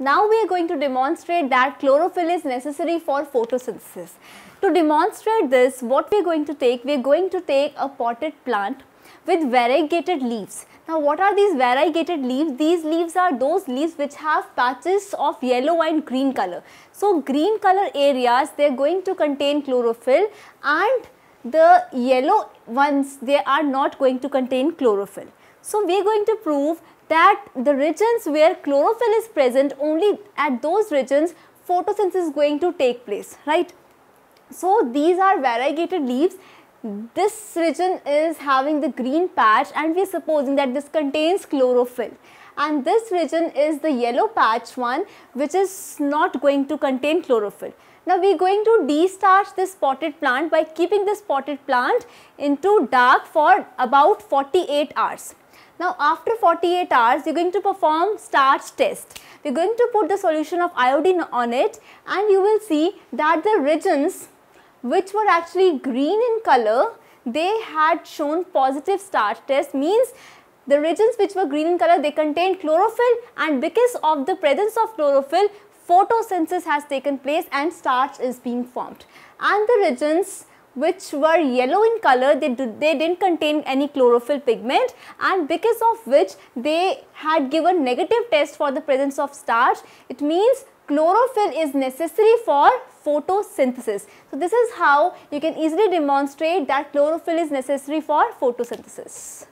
Now we are going to demonstrate that chlorophyll is necessary for photosynthesis. To demonstrate this, what we are going to take, we are going to take a potted plant with variegated leaves. Now what are these variegated leaves? These leaves are those leaves which have patches of yellow and green color. So green color areas they are going to contain chlorophyll and the yellow ones they are not going to contain chlorophyll. So we are going to prove that the regions where chlorophyll is present only at those regions photosynthesis is going to take place, right? So these are variegated leaves. This region is having the green patch and we are supposing that this contains chlorophyll and this region is the yellow patch one which is not going to contain chlorophyll. Now we are going to destarch this potted plant by keeping this potted plant into dark for about 48 hours. Now after 48 hours, you're going to perform starch test. We're going to put the solution of iodine on it and you will see that the regions which were actually green in color, they had shown positive starch test means the regions which were green in color, they contained chlorophyll and because of the presence of chlorophyll, photosynthesis has taken place and starch is being formed. And the regions which were yellow in color they, did, they didn't contain any chlorophyll pigment and because of which they had given negative test for the presence of starch it means chlorophyll is necessary for photosynthesis so this is how you can easily demonstrate that chlorophyll is necessary for photosynthesis